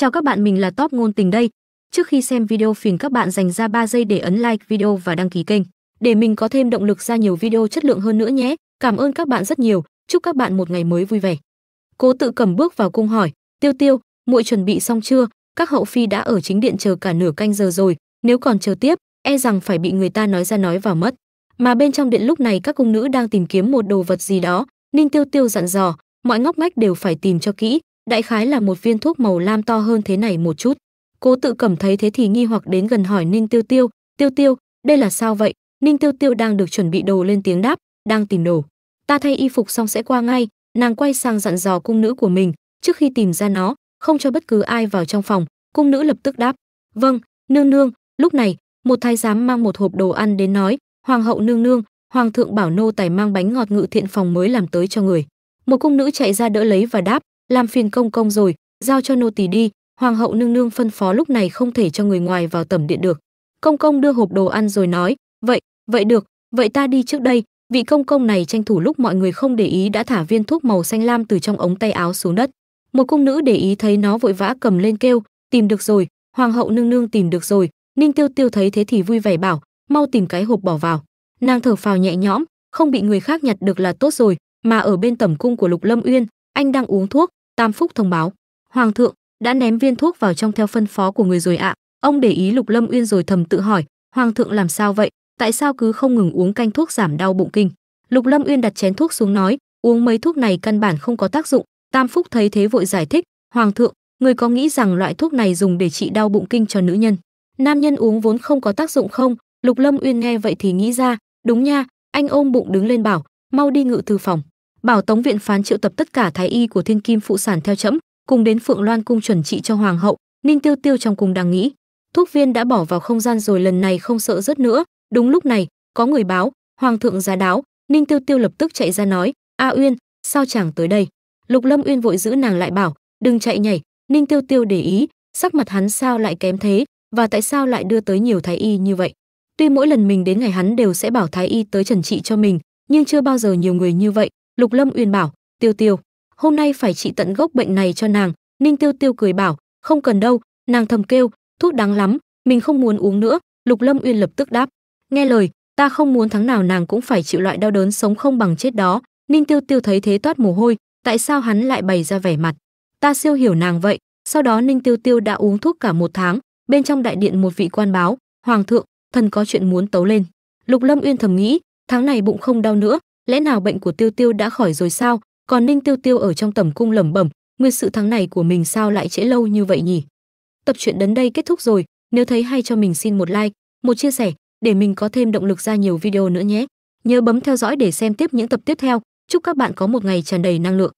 Chào các bạn, mình là Top ngôn tình đây. Trước khi xem video phiền các bạn dành ra 3 giây để ấn like video và đăng ký kênh để mình có thêm động lực ra nhiều video chất lượng hơn nữa nhé. Cảm ơn các bạn rất nhiều, chúc các bạn một ngày mới vui vẻ. Cố tự cầm bước vào cung hỏi, "Tiêu Tiêu, muội chuẩn bị xong chưa? Các hậu phi đã ở chính điện chờ cả nửa canh giờ rồi, nếu còn chờ tiếp, e rằng phải bị người ta nói ra nói vào mất." Mà bên trong điện lúc này các cung nữ đang tìm kiếm một đồ vật gì đó, Ninh Tiêu Tiêu dặn dò, mọi ngóc ngách đều phải tìm cho kỹ, đại khái là một viên thuốc màu lam to hơn thế này một chút. Cố tự cầm thấy thế thì nghi hoặc đến gần hỏi Ninh Tiêu Tiêu, Tiêu Tiêu, đây là sao vậy? Ninh Tiêu Tiêu đang được chuẩn bị đồ lên tiếng đáp, đang tìm đồ. Ta thay y phục xong sẽ qua ngay, nàng quay sang dặn dò cung nữ của mình, trước khi tìm ra nó, không cho bất cứ ai vào trong phòng, cung nữ lập tức đáp. Vâng, nương nương, lúc này, một thái giám mang một hộp đồ ăn đến nói, hoàng hậu nương nương, hoàng thượng bảo nô tài mang bánh ngọt ngự thiện phòng mới làm tới cho người. Một cung nữ chạy ra đỡ lấy và đáp, làm phiền công công rồi giao cho nô tỳ đi hoàng hậu nương nương phân phó lúc này không thể cho người ngoài vào tẩm điện được công công đưa hộp đồ ăn rồi nói vậy vậy được vậy ta đi trước đây vị công công này tranh thủ lúc mọi người không để ý đã thả viên thuốc màu xanh lam từ trong ống tay áo xuống đất một cung nữ để ý thấy nó vội vã cầm lên kêu tìm được rồi hoàng hậu nương nương tìm được rồi ninh tiêu tiêu thấy thế thì vui vẻ bảo mau tìm cái hộp bỏ vào nàng thở phào nhẹ nhõm không bị người khác nhặt được là tốt rồi mà ở bên tẩm cung của lục lâm uyên anh đang uống thuốc Tam Phúc thông báo, "Hoàng thượng, đã ném viên thuốc vào trong theo phân phó của người rồi ạ." Ông để ý Lục Lâm Uyên rồi thầm tự hỏi, "Hoàng thượng làm sao vậy? Tại sao cứ không ngừng uống canh thuốc giảm đau bụng kinh?" Lục Lâm Uyên đặt chén thuốc xuống nói, "Uống mấy thuốc này căn bản không có tác dụng." Tam Phúc thấy thế vội giải thích, "Hoàng thượng, người có nghĩ rằng loại thuốc này dùng để trị đau bụng kinh cho nữ nhân, nam nhân uống vốn không có tác dụng không?" Lục Lâm Uyên nghe vậy thì nghĩ ra, "Đúng nha." Anh ôm bụng đứng lên bảo, "Mau đi ngự thư phòng." Bảo Tống Viện phán triệu tập tất cả thái y của Thiên Kim phụ sản theo chẫm, cùng đến Phượng Loan cung chuẩn trị cho hoàng hậu, Ninh Tiêu Tiêu trong cùng đang nghĩ, thuốc viên đã bỏ vào không gian rồi lần này không sợ rớt nữa, đúng lúc này, có người báo, hoàng thượng giá đáo, Ninh Tiêu Tiêu lập tức chạy ra nói, "A Uyên, sao chàng tới đây?" Lục Lâm Uyên vội giữ nàng lại bảo, "Đừng chạy nhảy." Ninh Tiêu Tiêu để ý, sắc mặt hắn sao lại kém thế, và tại sao lại đưa tới nhiều thái y như vậy? Tuy mỗi lần mình đến ngày hắn đều sẽ bảo thái y tới trần trị cho mình, nhưng chưa bao giờ nhiều người như vậy, Lục Lâm Uyên bảo, "Tiêu Tiêu, hôm nay phải trị tận gốc bệnh này cho nàng." Ninh Tiêu Tiêu cười bảo, "Không cần đâu." Nàng thầm kêu, "Thuốc đáng lắm, mình không muốn uống nữa." Lục Lâm Uyên lập tức đáp, "Nghe lời, ta không muốn tháng nào nàng cũng phải chịu loại đau đớn sống không bằng chết đó." Ninh Tiêu Tiêu thấy thế toát mồ hôi, tại sao hắn lại bày ra vẻ mặt? Ta siêu hiểu nàng vậy. Sau đó Ninh Tiêu Tiêu đã uống thuốc cả một tháng, bên trong đại điện một vị quan báo, hoàng thượng, thần có chuyện muốn tấu lên. Lục Lâm Uyên thầm nghĩ, tháng này bụng không đau nữa, lẽ nào bệnh của tiêu tiêu đã khỏi rồi sao còn ninh tiêu tiêu ở trong tầm cung lẩm bẩm nguyên sự thắng này của mình sao lại trễ lâu như vậy nhỉ tập truyện đến đây kết thúc rồi nếu thấy hay cho mình xin một like một chia sẻ để mình có thêm động lực ra nhiều video nữa nhé nhớ bấm theo dõi để xem tiếp những tập tiếp theo chúc các bạn có một ngày tràn đầy năng lượng